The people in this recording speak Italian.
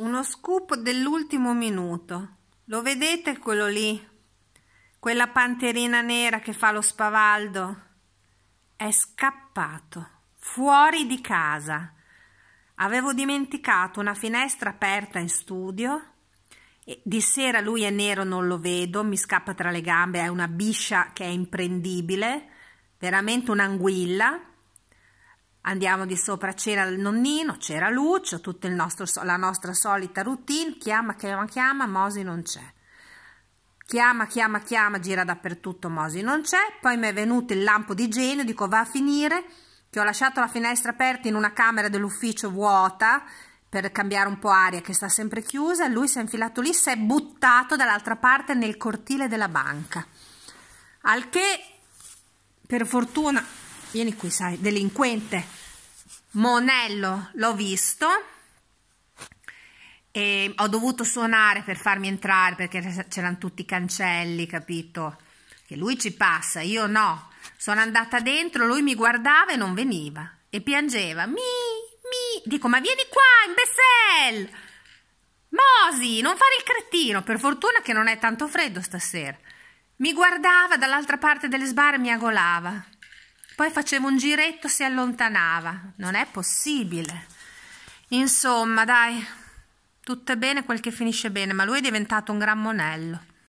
uno scoop dell'ultimo minuto. Lo vedete quello lì? Quella panterina nera che fa lo spavaldo? È scappato, fuori di casa. Avevo dimenticato una finestra aperta in studio. E di sera lui è nero, non lo vedo, mi scappa tra le gambe, è una biscia che è imprendibile, veramente un'anguilla Andiamo di sopra c'era il nonnino, c'era Lucio, tutta nostro, la nostra solita routine, chiama, chiama, chiama, Mosi non c'è. Chiama, chiama, chiama, gira dappertutto, Mosi non c'è. Poi mi è venuto il lampo di genio, dico va a finire, che ho lasciato la finestra aperta in una camera dell'ufficio vuota per cambiare un po' aria che sta sempre chiusa. Lui si è infilato lì, si è buttato dall'altra parte nel cortile della banca. Al che, per fortuna, Vieni qui, sai, delinquente. Monello, l'ho visto. E ho dovuto suonare per farmi entrare perché c'erano tutti i cancelli, capito? Che lui ci passa, io no. Sono andata dentro, lui mi guardava e non veniva. E piangeva. Mi, mi. Dico, ma vieni qua, imbecelle! Mosi, non fare il cretino. Per fortuna che non è tanto freddo stasera. Mi guardava dall'altra parte delle sbarre e mi agolava poi faceva un giretto, si allontanava. Non è possibile. Insomma, dai, tutto è bene quel che finisce bene, ma lui è diventato un gran monello.